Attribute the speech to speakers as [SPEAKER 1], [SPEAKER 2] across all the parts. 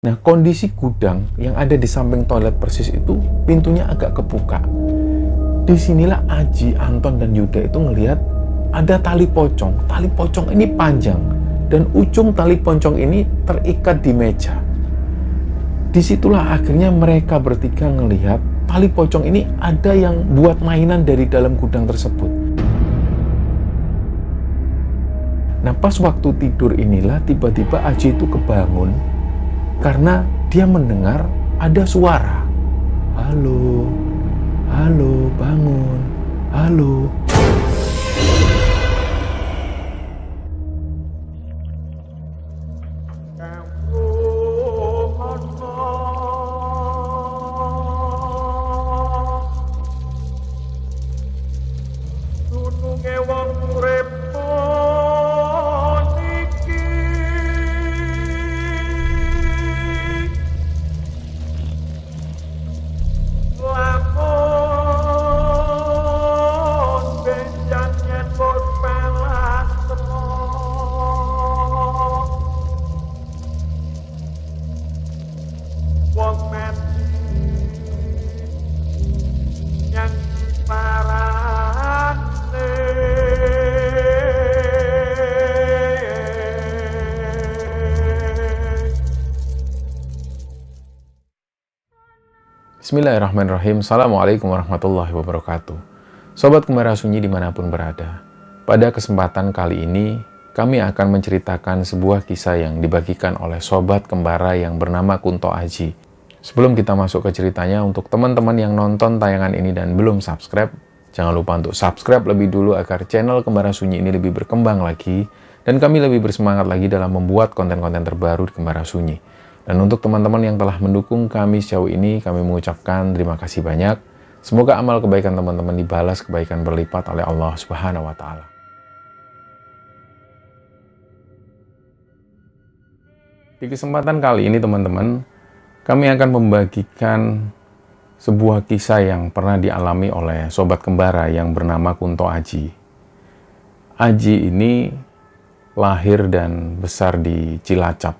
[SPEAKER 1] Nah, kondisi gudang yang ada di samping toilet persis itu pintunya agak kebuka. Disinilah Aji, Anton, dan Yuda itu melihat ada tali pocong. Tali pocong ini panjang dan ujung tali pocong ini terikat di meja. Disitulah akhirnya mereka bertiga melihat tali pocong ini ada yang buat mainan dari dalam gudang tersebut. Nah pas waktu tidur inilah tiba-tiba Aji itu kebangun karena dia mendengar ada suara. Halo, halo, bangun, halo, Bismillahirrahmanirrahim. Assalamualaikum warahmatullahi wabarakatuh. Sobat Kembara Sunyi dimanapun berada. Pada kesempatan kali ini, kami akan menceritakan sebuah kisah yang dibagikan oleh sobat kembara yang bernama Kunto Aji. Sebelum kita masuk ke ceritanya, untuk teman-teman yang nonton tayangan ini dan belum subscribe, jangan lupa untuk subscribe lebih dulu agar channel Kembara Sunyi ini lebih berkembang lagi dan kami lebih bersemangat lagi dalam membuat konten-konten terbaru di Kembara Sunyi. Dan untuk teman-teman yang telah mendukung kami sejauh ini, kami mengucapkan terima kasih banyak. Semoga amal kebaikan teman-teman dibalas kebaikan berlipat oleh Allah Subhanahu wa taala. Di kesempatan kali ini teman-teman, kami akan membagikan sebuah kisah yang pernah dialami oleh sobat kembara yang bernama Kunto Aji. Aji ini lahir dan besar di Cilacap,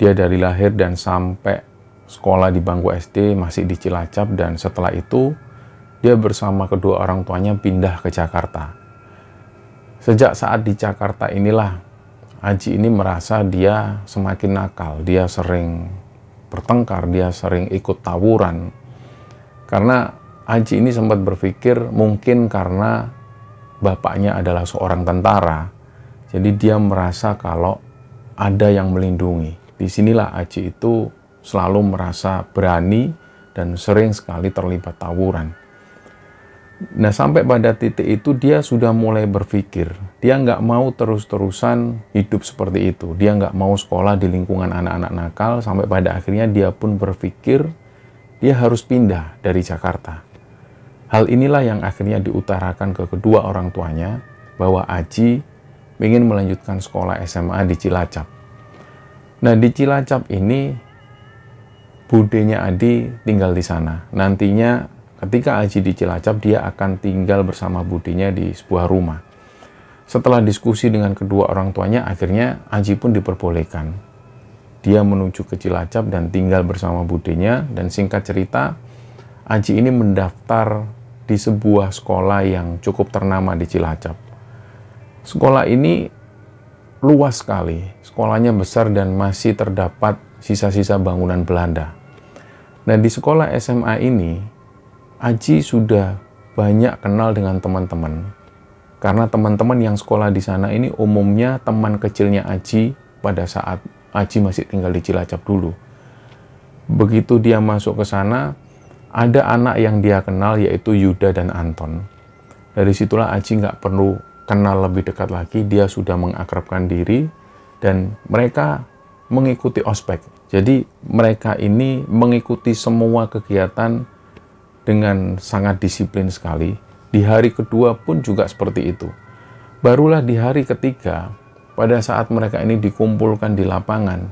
[SPEAKER 1] dia dari lahir dan sampai sekolah di bangku SD masih di Cilacap dan setelah itu dia bersama kedua orang tuanya pindah ke Jakarta. Sejak saat di Jakarta inilah Aji ini merasa dia semakin nakal, dia sering bertengkar, dia sering ikut tawuran. Karena Aji ini sempat berpikir mungkin karena bapaknya adalah seorang tentara, jadi dia merasa kalau ada yang melindungi. Di sinilah Aji itu selalu merasa berani dan sering sekali terlibat tawuran. Nah sampai pada titik itu dia sudah mulai berpikir, dia nggak mau terus-terusan hidup seperti itu. Dia nggak mau sekolah di lingkungan anak-anak nakal sampai pada akhirnya dia pun berpikir dia harus pindah dari Jakarta. Hal inilah yang akhirnya diutarakan ke kedua orang tuanya bahwa Aji ingin melanjutkan sekolah SMA di Cilacap. Nah di Cilacap ini budenya Adi tinggal di sana. Nantinya ketika Aji di Cilacap dia akan tinggal bersama budenya di sebuah rumah. Setelah diskusi dengan kedua orang tuanya akhirnya Aji pun diperbolehkan. Dia menuju ke Cilacap dan tinggal bersama budenya dan singkat cerita Aji ini mendaftar di sebuah sekolah yang cukup ternama di Cilacap. Sekolah ini luas sekali, sekolahnya besar dan masih terdapat sisa-sisa bangunan Belanda. Nah, di sekolah SMA ini, Aji sudah banyak kenal dengan teman-teman. Karena teman-teman yang sekolah di sana ini umumnya teman kecilnya Aji pada saat Aji masih tinggal di Cilacap dulu. Begitu dia masuk ke sana, ada anak yang dia kenal yaitu Yuda dan Anton. Dari situlah Aji nggak perlu kenal lebih dekat lagi, dia sudah mengakrabkan diri, dan mereka mengikuti ospek. Jadi mereka ini mengikuti semua kegiatan dengan sangat disiplin sekali. Di hari kedua pun juga seperti itu. Barulah di hari ketiga, pada saat mereka ini dikumpulkan di lapangan,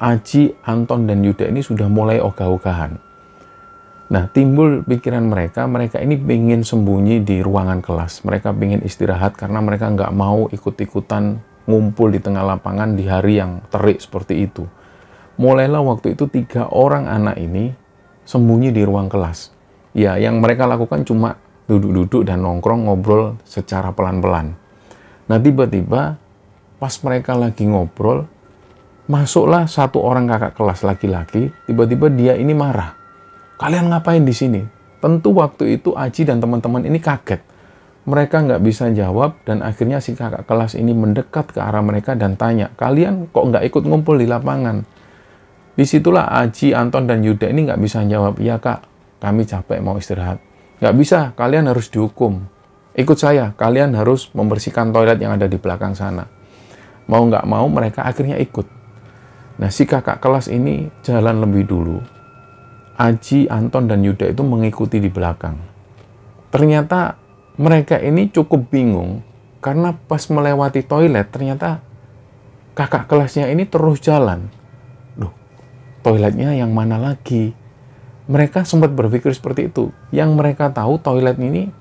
[SPEAKER 1] Aji, Anton, dan Yuda ini sudah mulai ogah-ogahan Nah, timbul pikiran mereka, mereka ini pengen sembunyi di ruangan kelas. Mereka pengen istirahat karena mereka nggak mau ikut-ikutan ngumpul di tengah lapangan di hari yang terik seperti itu. Mulailah waktu itu tiga orang anak ini sembunyi di ruang kelas. Ya, yang mereka lakukan cuma duduk-duduk dan nongkrong ngobrol secara pelan-pelan. Nah, tiba-tiba pas mereka lagi ngobrol, masuklah satu orang kakak kelas laki-laki, tiba-tiba dia ini marah Kalian ngapain di sini? Tentu waktu itu Aji dan teman-teman ini kaget. Mereka nggak bisa jawab dan akhirnya si kakak kelas ini mendekat ke arah mereka dan tanya, kalian kok nggak ikut ngumpul di lapangan? Disitulah Aji, Anton, dan Yuda ini nggak bisa jawab, Ya kak, kami capek mau istirahat. Nggak bisa, kalian harus dihukum. Ikut saya, kalian harus membersihkan toilet yang ada di belakang sana. Mau nggak mau mereka akhirnya ikut. Nah si kakak kelas ini jalan lebih dulu, Aji, Anton, dan Yuda itu mengikuti di belakang. Ternyata mereka ini cukup bingung karena pas melewati toilet ternyata kakak kelasnya ini terus jalan. Duh, toiletnya yang mana lagi? Mereka sempat berpikir seperti itu. Yang mereka tahu toilet ini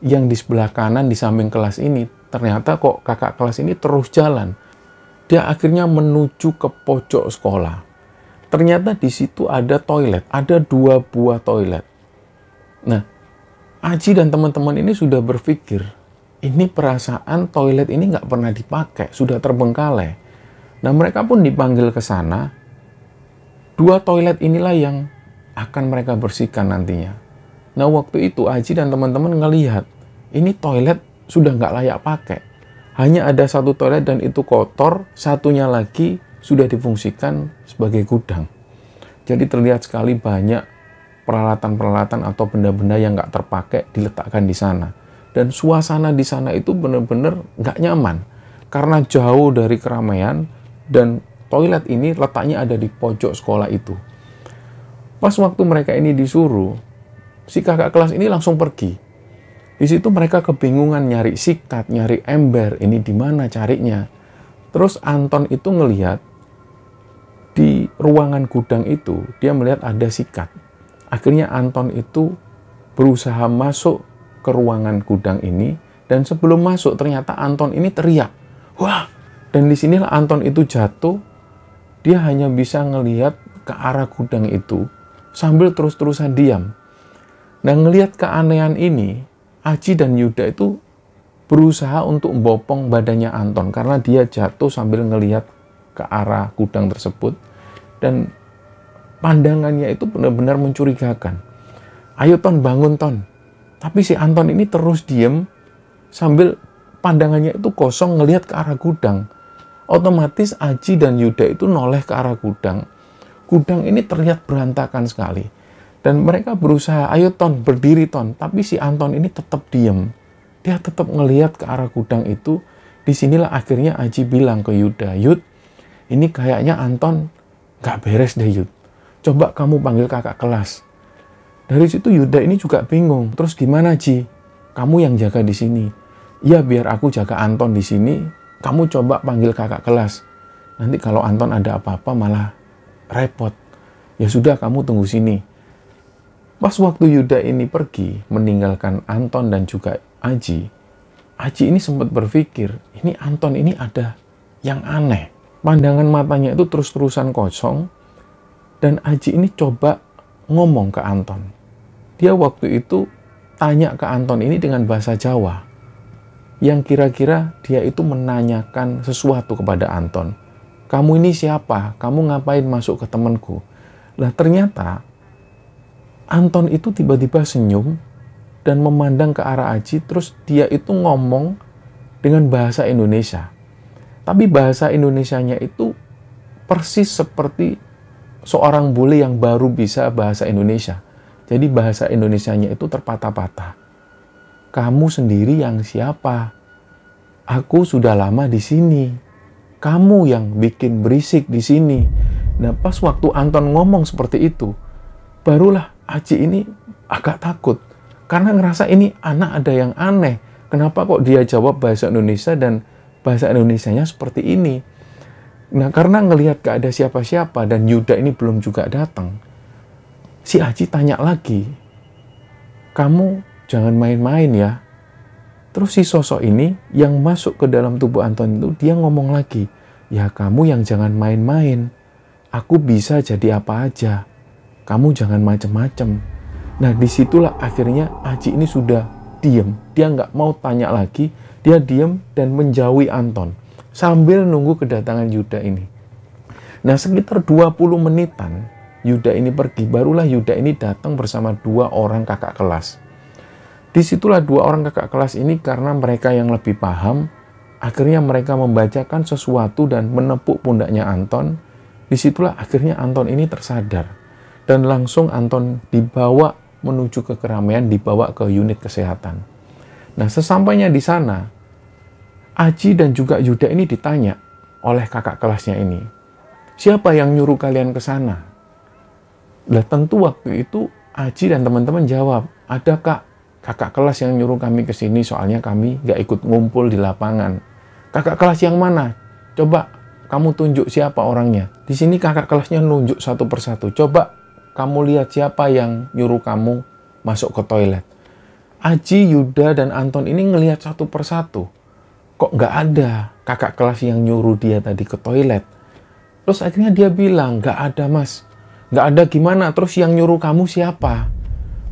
[SPEAKER 1] yang di sebelah kanan di samping kelas ini ternyata kok kakak kelas ini terus jalan. Dia akhirnya menuju ke pojok sekolah Ternyata di situ ada toilet, ada dua buah toilet. Nah, Aji dan teman-teman ini sudah berpikir, ini perasaan toilet ini nggak pernah dipakai, sudah terbengkalai. Nah, mereka pun dipanggil ke sana. Dua toilet inilah yang akan mereka bersihkan nantinya. Nah, waktu itu Aji dan teman-teman ngelihat, ini toilet sudah nggak layak pakai. Hanya ada satu toilet dan itu kotor, satunya lagi sudah difungsikan sebagai gudang. Jadi terlihat sekali banyak peralatan-peralatan atau benda-benda yang nggak terpakai diletakkan di sana. Dan suasana di sana itu benar-benar nggak nyaman. Karena jauh dari keramaian dan toilet ini letaknya ada di pojok sekolah itu. Pas waktu mereka ini disuruh, si kakak kelas ini langsung pergi. Di situ mereka kebingungan nyari sikat, nyari ember, ini di mana carinya. Terus Anton itu ngelihat di ruangan gudang itu, dia melihat ada sikat. Akhirnya Anton itu berusaha masuk ke ruangan gudang ini dan sebelum masuk ternyata Anton ini teriak. Wah, dan di sinilah Anton itu jatuh. Dia hanya bisa ngelihat ke arah gudang itu sambil terus-terusan diam. Nah, ngelihat keanehan ini, Aji dan Yuda itu berusaha untuk membopong badannya Anton karena dia jatuh sambil ngelihat ke arah gudang tersebut dan pandangannya itu benar-benar mencurigakan. Ayo Ton bangun Ton. Tapi si Anton ini terus diem sambil pandangannya itu kosong ngelihat ke arah gudang. Otomatis Aji dan Yuda itu noleh ke arah gudang. Gudang ini terlihat berantakan sekali. Dan mereka berusaha, ayo Ton, berdiri Ton. Tapi si Anton ini tetap diem dia tetap ngeliat ke arah gudang itu. Disinilah akhirnya Aji bilang ke Yuda, Yud, ini kayaknya Anton gak beres deh Yud. Coba kamu panggil kakak kelas. Dari situ Yuda ini juga bingung. Terus gimana Ji? Kamu yang jaga di sini. Ya biar aku jaga Anton di sini. Kamu coba panggil kakak kelas. Nanti kalau Anton ada apa-apa malah repot. Ya sudah kamu tunggu sini. Pas waktu Yuda ini pergi, meninggalkan Anton dan juga Aji, Aji ini sempat berpikir, ini Anton ini ada yang aneh. Pandangan matanya itu terus-terusan kosong, dan Aji ini coba ngomong ke Anton. Dia waktu itu tanya ke Anton ini dengan bahasa Jawa, yang kira-kira dia itu menanyakan sesuatu kepada Anton. Kamu ini siapa? Kamu ngapain masuk ke temanku? Nah ternyata Anton itu tiba-tiba senyum dan memandang ke arah Aji, terus dia itu ngomong dengan bahasa Indonesia. Tapi bahasa Indonesianya itu persis seperti seorang bule yang baru bisa bahasa Indonesia. Jadi bahasa Indonesianya itu terpatah-patah. Kamu sendiri yang siapa? Aku sudah lama di sini. Kamu yang bikin berisik di sini. Nah, pas waktu Anton ngomong seperti itu, barulah Aji ini agak takut karena ngerasa ini anak ada yang aneh. Kenapa kok dia jawab bahasa Indonesia dan bahasa Indonesianya seperti ini? Nah, karena ngelihat gak ada siapa-siapa dan Yuda ini belum juga datang, si Aji tanya lagi, kamu jangan main-main ya. Terus si sosok ini yang masuk ke dalam tubuh Anton itu dia ngomong lagi, ya kamu yang jangan main-main. Aku bisa jadi apa aja. Kamu jangan macem-macem. Nah disitulah akhirnya Aji ini sudah diem. Dia nggak mau tanya lagi. Dia diem dan menjauhi Anton. Sambil nunggu kedatangan Yuda ini. Nah sekitar 20 menitan Yuda ini pergi. Barulah Yuda ini datang bersama dua orang kakak kelas. Disitulah dua orang kakak kelas ini karena mereka yang lebih paham. Akhirnya mereka membacakan sesuatu dan menepuk pundaknya Anton. Disitulah akhirnya Anton ini tersadar. Dan langsung Anton dibawa menuju ke keramaian dibawa ke unit kesehatan. Nah, sesampainya di sana, Aji dan juga Yuda ini ditanya oleh kakak kelasnya ini, siapa yang nyuruh kalian ke sana? Nah, tentu waktu itu Aji dan teman-teman jawab, ada kak, kakak kelas yang nyuruh kami ke sini soalnya kami nggak ikut ngumpul di lapangan. Kakak kelas yang mana? Coba kamu tunjuk siapa orangnya. Di sini kakak kelasnya nunjuk satu persatu. Coba kamu lihat siapa yang nyuruh kamu masuk ke toilet. Aji, Yuda, dan Anton ini ngelihat satu persatu. Kok nggak ada kakak kelas yang nyuruh dia tadi ke toilet? Terus akhirnya dia bilang, nggak ada mas. Nggak ada gimana, terus yang nyuruh kamu siapa?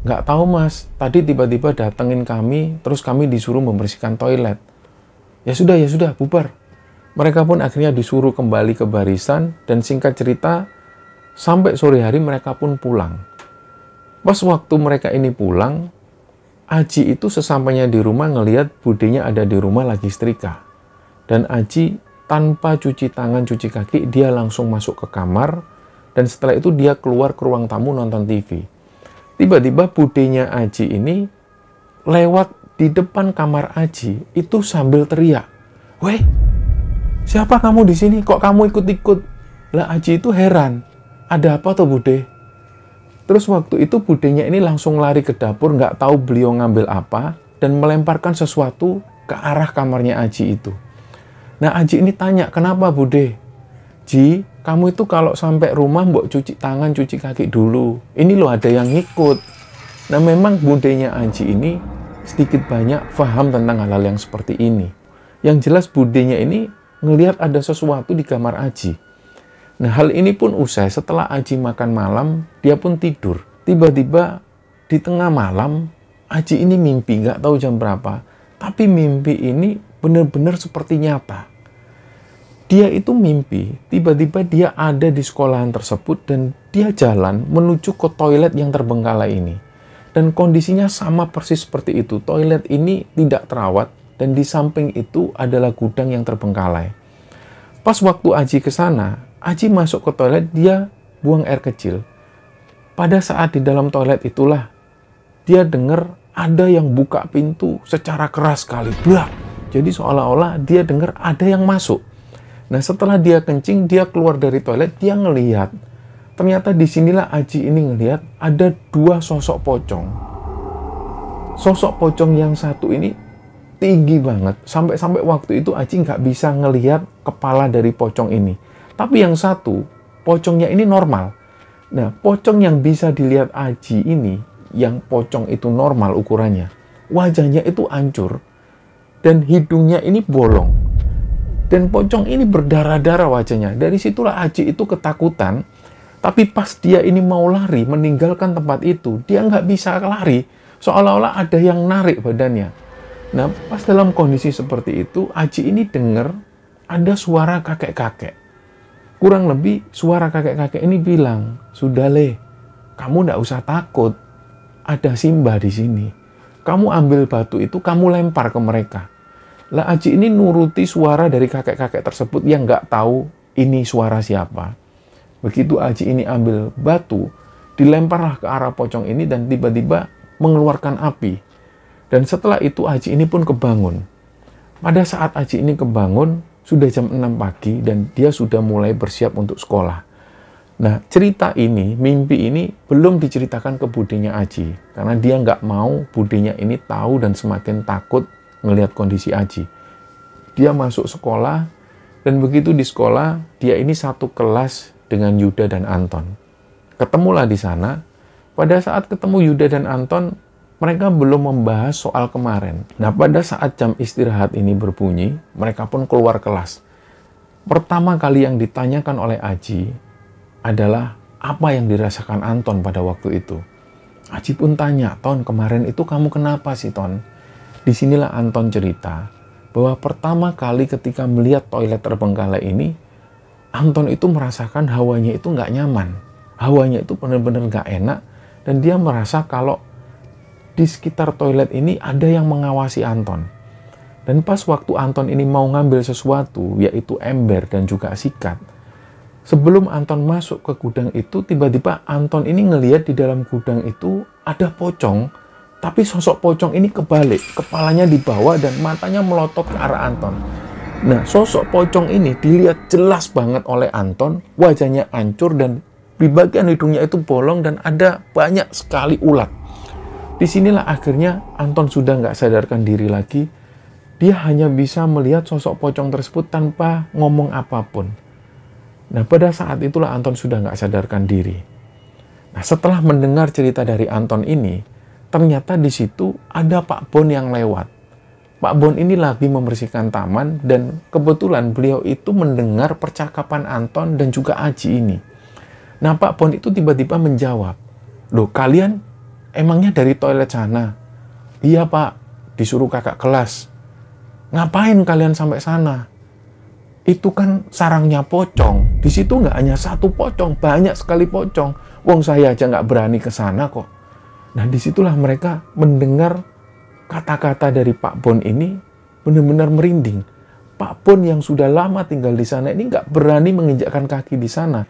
[SPEAKER 1] Nggak tahu mas, tadi tiba-tiba datengin kami, terus kami disuruh membersihkan toilet. Ya sudah, ya sudah, bubar. Mereka pun akhirnya disuruh kembali ke barisan, dan singkat cerita, Sampai sore hari mereka pun pulang. Pas waktu mereka ini pulang, Aji itu sesampainya di rumah ngelihat budenya ada di rumah lagi setrika. Dan Aji tanpa cuci tangan, cuci kaki, dia langsung masuk ke kamar. Dan setelah itu dia keluar ke ruang tamu nonton TV. Tiba-tiba budenya Aji ini lewat di depan kamar Aji itu sambil teriak. Weh, siapa kamu di sini? Kok kamu ikut-ikut? Lah Aji itu heran ada apa tuh Bude? Terus waktu itu budenya ini langsung lari ke dapur, nggak tahu beliau ngambil apa, dan melemparkan sesuatu ke arah kamarnya Aji itu. Nah Aji ini tanya, kenapa Bude? Ji, kamu itu kalau sampai rumah mbok cuci tangan, cuci kaki dulu. Ini loh ada yang ngikut. Nah memang budenya Aji ini sedikit banyak paham tentang hal-hal yang seperti ini. Yang jelas budenya ini ngelihat ada sesuatu di kamar Aji. Nah, hal ini pun usai setelah Aji makan malam, dia pun tidur. Tiba-tiba di tengah malam, Aji ini mimpi, nggak tahu jam berapa. Tapi mimpi ini benar-benar seperti nyata. Dia itu mimpi, tiba-tiba dia ada di sekolahan tersebut dan dia jalan menuju ke toilet yang terbengkalai ini. Dan kondisinya sama persis seperti itu. Toilet ini tidak terawat dan di samping itu adalah gudang yang terbengkalai. Pas waktu Aji ke sana, Aji masuk ke toilet, dia buang air kecil. Pada saat di dalam toilet itulah, dia dengar ada yang buka pintu secara keras sekali. Blah. Jadi seolah-olah dia dengar ada yang masuk. Nah setelah dia kencing, dia keluar dari toilet, dia ngelihat. Ternyata disinilah Aji ini ngelihat ada dua sosok pocong. Sosok pocong yang satu ini tinggi banget. Sampai-sampai waktu itu Aji nggak bisa ngelihat kepala dari pocong ini tapi yang satu, pocongnya ini normal. Nah, pocong yang bisa dilihat Aji ini, yang pocong itu normal ukurannya, wajahnya itu hancur, dan hidungnya ini bolong. Dan pocong ini berdarah-darah wajahnya. Dari situlah Aji itu ketakutan, tapi pas dia ini mau lari, meninggalkan tempat itu, dia nggak bisa lari, seolah-olah ada yang narik badannya. Nah, pas dalam kondisi seperti itu, Aji ini dengar ada suara kakek-kakek kurang lebih suara kakek-kakek ini bilang, sudah leh, kamu ndak usah takut, ada simba di sini. Kamu ambil batu itu, kamu lempar ke mereka. Lah Aji ini nuruti suara dari kakek-kakek tersebut yang nggak tahu ini suara siapa. Begitu Aji ini ambil batu, dilemparlah ke arah pocong ini dan tiba-tiba mengeluarkan api. Dan setelah itu Aji ini pun kebangun. Pada saat Aji ini kebangun, sudah jam 6 pagi dan dia sudah mulai bersiap untuk sekolah. Nah, cerita ini, mimpi ini belum diceritakan ke budinya Aji. Karena dia nggak mau budinya ini tahu dan semakin takut ngelihat kondisi Aji. Dia masuk sekolah, dan begitu di sekolah, dia ini satu kelas dengan Yuda dan Anton. Ketemulah di sana. Pada saat ketemu Yuda dan Anton, mereka belum membahas soal kemarin. Nah, pada saat jam istirahat ini berbunyi, mereka pun keluar kelas. Pertama kali yang ditanyakan oleh Aji adalah apa yang dirasakan Anton pada waktu itu. Aji pun tanya, Ton, kemarin itu kamu kenapa sih, Ton? Disinilah Anton cerita bahwa pertama kali ketika melihat toilet terbengkalai ini, Anton itu merasakan hawanya itu nggak nyaman. Hawanya itu benar-benar nggak enak dan dia merasa kalau di sekitar toilet ini ada yang mengawasi Anton. Dan pas waktu Anton ini mau ngambil sesuatu, yaitu ember dan juga sikat, sebelum Anton masuk ke gudang itu, tiba-tiba Anton ini ngeliat di dalam gudang itu ada pocong, tapi sosok pocong ini kebalik, kepalanya di bawah dan matanya melotot ke arah Anton. Nah, sosok pocong ini dilihat jelas banget oleh Anton, wajahnya hancur dan di bagian hidungnya itu bolong dan ada banyak sekali ulat. Disinilah akhirnya Anton sudah nggak sadarkan diri lagi. Dia hanya bisa melihat sosok pocong tersebut tanpa ngomong apapun. Nah, pada saat itulah Anton sudah nggak sadarkan diri. Nah, setelah mendengar cerita dari Anton ini, ternyata di situ ada Pak Bon yang lewat. Pak Bon ini lagi membersihkan taman dan kebetulan beliau itu mendengar percakapan Anton dan juga Aji ini. Nah, Pak Bon itu tiba-tiba menjawab, Loh, kalian Emangnya dari toilet sana? Iya pak, disuruh kakak kelas. Ngapain kalian sampai sana? Itu kan sarangnya pocong. Di situ nggak hanya satu pocong, banyak sekali pocong. Wong saya aja nggak berani ke sana kok. Nah disitulah mereka mendengar kata-kata dari Pak Bon ini benar-benar merinding. Pak Bon yang sudah lama tinggal di sana ini nggak berani menginjakkan kaki di sana.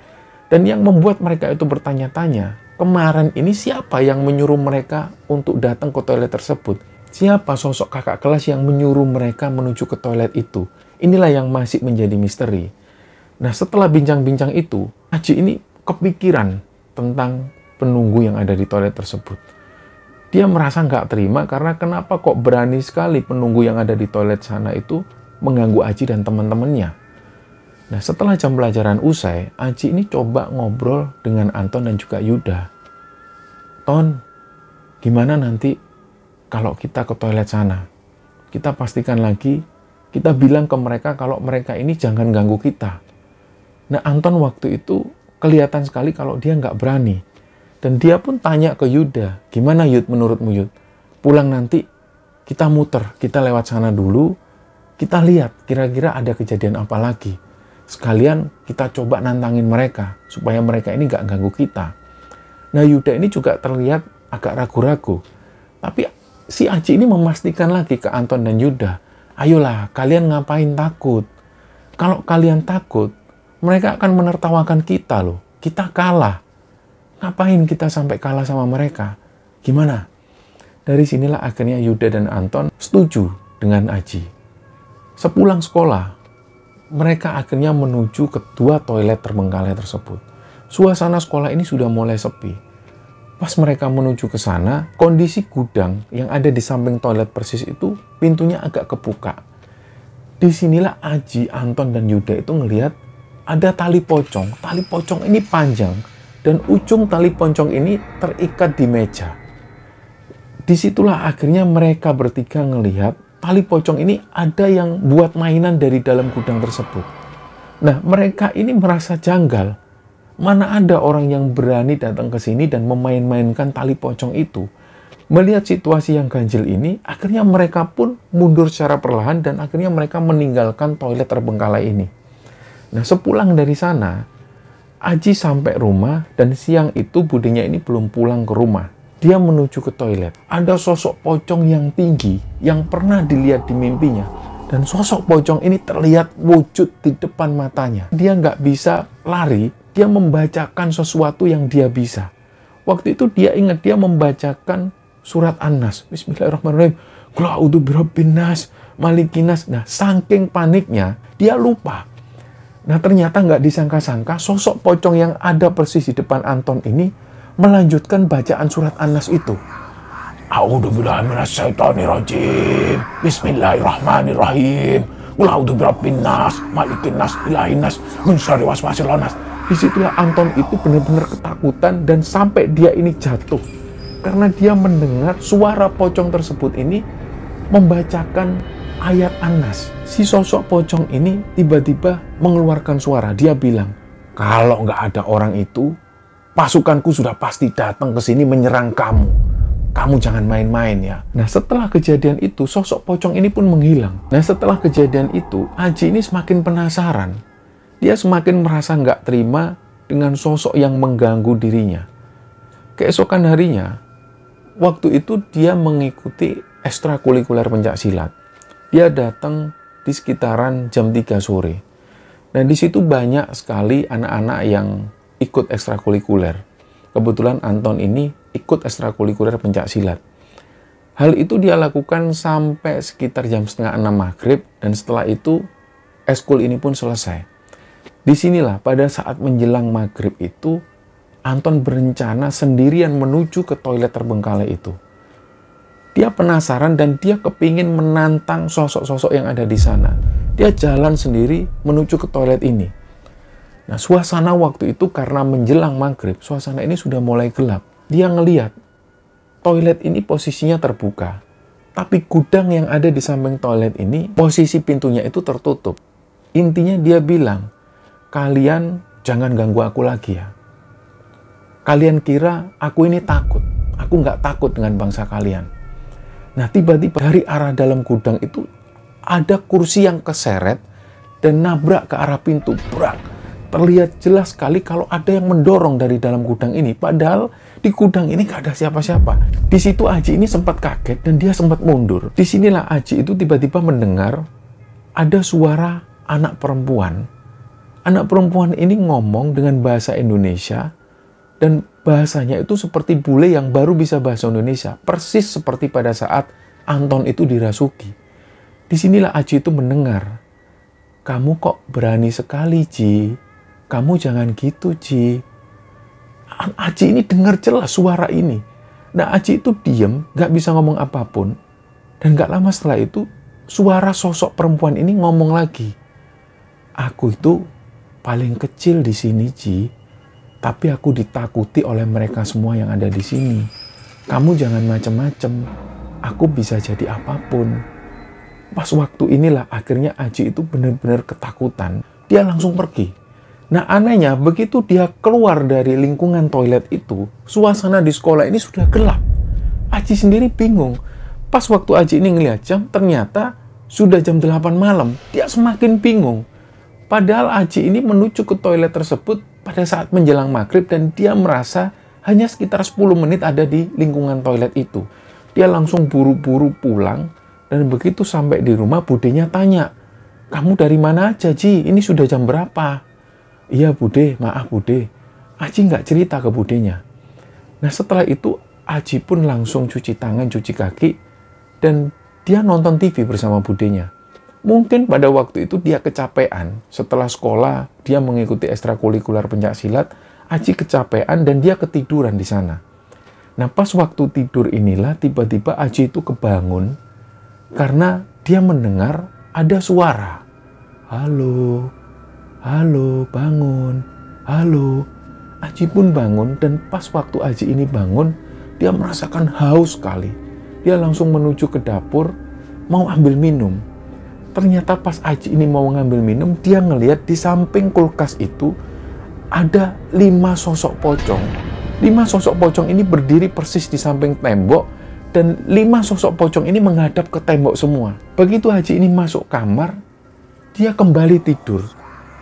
[SPEAKER 1] Dan yang membuat mereka itu bertanya-tanya, kemarin ini siapa yang menyuruh mereka untuk datang ke toilet tersebut? Siapa sosok kakak kelas yang menyuruh mereka menuju ke toilet itu? Inilah yang masih menjadi misteri. Nah, setelah bincang-bincang itu, Aji ini kepikiran tentang penunggu yang ada di toilet tersebut. Dia merasa nggak terima karena kenapa kok berani sekali penunggu yang ada di toilet sana itu mengganggu Aji dan teman-temannya. Nah, setelah jam pelajaran usai, Aji ini coba ngobrol dengan Anton dan juga Yuda. Ton, gimana nanti kalau kita ke toilet sana? Kita pastikan lagi, kita bilang ke mereka kalau mereka ini jangan ganggu kita. Nah Anton waktu itu kelihatan sekali kalau dia nggak berani. Dan dia pun tanya ke Yuda, gimana Yud menurutmu Yud? Pulang nanti kita muter, kita lewat sana dulu, kita lihat kira-kira ada kejadian apa lagi. Sekalian kita coba nantangin mereka supaya mereka ini nggak ganggu kita. Nah Yuda ini juga terlihat agak ragu-ragu. Tapi si Aji ini memastikan lagi ke Anton dan Yuda. Ayolah, kalian ngapain takut? Kalau kalian takut, mereka akan menertawakan kita loh. Kita kalah. Ngapain kita sampai kalah sama mereka? Gimana? Dari sinilah akhirnya Yuda dan Anton setuju dengan Aji. Sepulang sekolah, mereka akhirnya menuju ke dua toilet terbengkalai tersebut suasana sekolah ini sudah mulai sepi. Pas mereka menuju ke sana, kondisi gudang yang ada di samping toilet persis itu pintunya agak kebuka. Disinilah Aji, Anton, dan Yuda itu ngelihat ada tali pocong. Tali pocong ini panjang dan ujung tali pocong ini terikat di meja. Disitulah akhirnya mereka bertiga ngelihat tali pocong ini ada yang buat mainan dari dalam gudang tersebut. Nah, mereka ini merasa janggal. Mana ada orang yang berani datang ke sini dan memain-mainkan tali pocong itu? Melihat situasi yang ganjil ini, akhirnya mereka pun mundur secara perlahan dan akhirnya mereka meninggalkan toilet terbengkalai ini. Nah, sepulang dari sana, Aji sampai rumah dan siang itu Budinya ini belum pulang ke rumah. Dia menuju ke toilet. Ada sosok pocong yang tinggi yang pernah dilihat di mimpinya. Dan sosok pocong ini terlihat wujud di depan matanya. Dia nggak bisa lari dia membacakan sesuatu yang dia bisa. Waktu itu dia ingat dia membacakan surat an Bismillahirrahmanirrahim. Kulaudu a'udzu nas, malikinas. Nah, saking paniknya, dia lupa. Nah, ternyata nggak disangka-sangka, sosok pocong yang ada persis di depan Anton ini melanjutkan bacaan surat Anas an itu. A'udzu billahi Bismillahirrahmanirrahim. Kulaudu a'udzu birabbin nas, malikin nas, nas, disitulah Anton itu benar-benar ketakutan dan sampai dia ini jatuh karena dia mendengar suara pocong tersebut ini membacakan ayat Anas. Si sosok pocong ini tiba-tiba mengeluarkan suara. Dia bilang, kalau nggak ada orang itu, pasukanku sudah pasti datang ke sini menyerang kamu. Kamu jangan main-main ya. Nah setelah kejadian itu, sosok pocong ini pun menghilang. Nah setelah kejadian itu, Aji ini semakin penasaran dia semakin merasa nggak terima dengan sosok yang mengganggu dirinya. Keesokan harinya, waktu itu dia mengikuti ekstrakurikuler pencak silat. Dia datang di sekitaran jam 3 sore. Nah di situ banyak sekali anak-anak yang ikut ekstrakurikuler. Kebetulan Anton ini ikut ekstrakurikuler pencak silat. Hal itu dia lakukan sampai sekitar jam setengah enam maghrib dan setelah itu eskul ini pun selesai. Disinilah pada saat menjelang maghrib itu, Anton berencana sendirian menuju ke toilet terbengkalai itu. Dia penasaran dan dia kepingin menantang sosok-sosok yang ada di sana. Dia jalan sendiri menuju ke toilet ini. Nah, suasana waktu itu karena menjelang maghrib, suasana ini sudah mulai gelap. Dia ngeliat toilet ini posisinya terbuka, tapi gudang yang ada di samping toilet ini posisi pintunya itu tertutup. Intinya dia bilang, kalian jangan ganggu aku lagi ya. Kalian kira aku ini takut. Aku nggak takut dengan bangsa kalian. Nah, tiba-tiba dari arah dalam gudang itu ada kursi yang keseret dan nabrak ke arah pintu. Brak! Terlihat jelas sekali kalau ada yang mendorong dari dalam gudang ini. Padahal di gudang ini gak ada siapa-siapa. Di situ Aji ini sempat kaget dan dia sempat mundur. Disinilah Aji itu tiba-tiba mendengar ada suara anak perempuan anak perempuan ini ngomong dengan bahasa Indonesia dan bahasanya itu seperti bule yang baru bisa bahasa Indonesia, persis seperti pada saat Anton itu dirasuki. Disinilah Aji itu mendengar, kamu kok berani sekali Ji, kamu jangan gitu Ji. Aji ini dengar jelas suara ini. Nah Aji itu diem, gak bisa ngomong apapun. Dan gak lama setelah itu, suara sosok perempuan ini ngomong lagi. Aku itu paling kecil di sini, Ji, tapi aku ditakuti oleh mereka semua yang ada di sini. Kamu jangan macem-macem, aku bisa jadi apapun. Pas waktu inilah akhirnya Aji itu benar-benar ketakutan. Dia langsung pergi. Nah anehnya begitu dia keluar dari lingkungan toilet itu, suasana di sekolah ini sudah gelap. Aji sendiri bingung. Pas waktu Aji ini ngeliat jam, ternyata sudah jam 8 malam. Dia semakin bingung. Padahal Aji ini menuju ke toilet tersebut pada saat menjelang maghrib dan dia merasa hanya sekitar 10 menit ada di lingkungan toilet itu. Dia langsung buru-buru pulang dan begitu sampai di rumah budenya tanya, kamu dari mana aja Ji? Ini sudah jam berapa? Iya Bude, maaf Bude. Aji nggak cerita ke budenya. Nah setelah itu Aji pun langsung cuci tangan, cuci kaki, dan dia nonton TV bersama budenya. Mungkin pada waktu itu dia kecapean setelah sekolah, dia mengikuti ekstrakurikuler pencak silat, Aji kecapean dan dia ketiduran di sana. Nah, pas waktu tidur inilah tiba-tiba Aji itu kebangun karena dia mendengar ada suara. Halo, halo, bangun, halo. Aji pun bangun dan pas waktu Aji ini bangun, dia merasakan haus sekali. Dia langsung menuju ke dapur mau ambil minum Ternyata pas Aji ini mau ngambil minum, dia ngelihat di samping kulkas itu ada lima sosok pocong. Lima sosok pocong ini berdiri persis di samping tembok dan lima sosok pocong ini menghadap ke tembok semua. Begitu Haji ini masuk kamar, dia kembali tidur.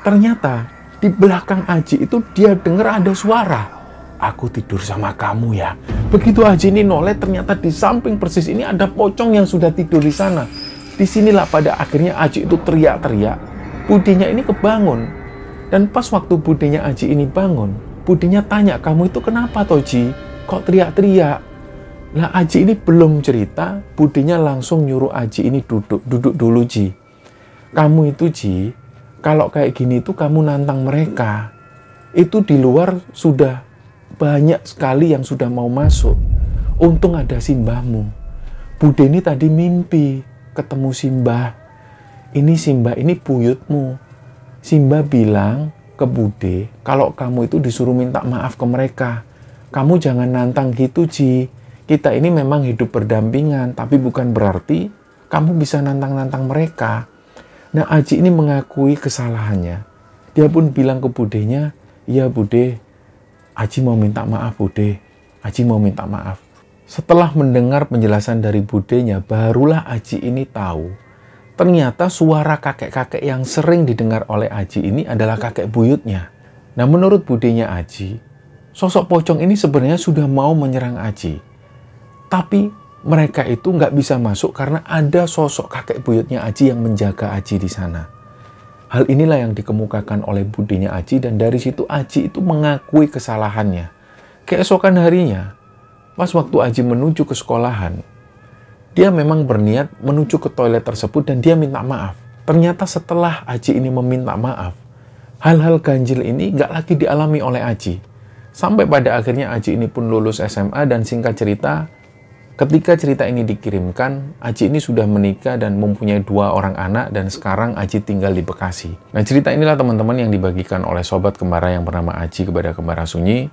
[SPEAKER 1] Ternyata di belakang Haji itu dia dengar ada suara. Aku tidur sama kamu ya. Begitu Haji ini noleh, ternyata di samping persis ini ada pocong yang sudah tidur di sana. Disinilah pada akhirnya Aji itu teriak-teriak. Budinya ini kebangun. Dan pas waktu budinya Aji ini bangun, budinya tanya, kamu itu kenapa Toji? Kok teriak-teriak? Nah Aji ini belum cerita, budinya langsung nyuruh Aji ini duduk. Duduk dulu Ji. Kamu itu Ji, kalau kayak gini itu kamu nantang mereka. Itu di luar sudah banyak sekali yang sudah mau masuk. Untung ada simbahmu. Bude ini tadi mimpi ketemu Simba, Ini Simba, ini buyutmu. Simba bilang ke Bude, kalau kamu itu disuruh minta maaf ke mereka. Kamu jangan nantang gitu, Ji. Kita ini memang hidup berdampingan, tapi bukan berarti kamu bisa nantang-nantang mereka. Nah, Aji ini mengakui kesalahannya. Dia pun bilang ke Budenya, ya Bude, Aji mau minta maaf Bude. Aji mau minta maaf. Setelah mendengar penjelasan dari budenya, barulah Aji ini tahu. Ternyata suara kakek-kakek yang sering didengar oleh Aji ini adalah kakek buyutnya. Nah menurut budenya Aji, sosok pocong ini sebenarnya sudah mau menyerang Aji. Tapi mereka itu nggak bisa masuk karena ada sosok kakek buyutnya Aji yang menjaga Aji di sana. Hal inilah yang dikemukakan oleh budenya Aji dan dari situ Aji itu mengakui kesalahannya. Keesokan harinya, Pas waktu Aji menuju ke sekolahan, dia memang berniat menuju ke toilet tersebut dan dia minta maaf. Ternyata setelah Aji ini meminta maaf, hal-hal ganjil ini gak lagi dialami oleh Aji. Sampai pada akhirnya Aji ini pun lulus SMA dan singkat cerita, ketika cerita ini dikirimkan, Aji ini sudah menikah dan mempunyai dua orang anak dan sekarang Aji tinggal di Bekasi. Nah cerita inilah teman-teman yang dibagikan oleh sobat kembara yang bernama Aji kepada kembara sunyi.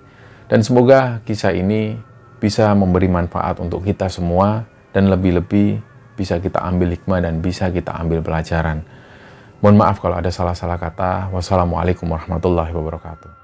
[SPEAKER 1] Dan semoga kisah ini bisa memberi manfaat untuk kita semua dan lebih-lebih bisa kita ambil hikmah dan bisa kita ambil pelajaran. Mohon maaf kalau ada salah-salah kata. Wassalamualaikum warahmatullahi wabarakatuh.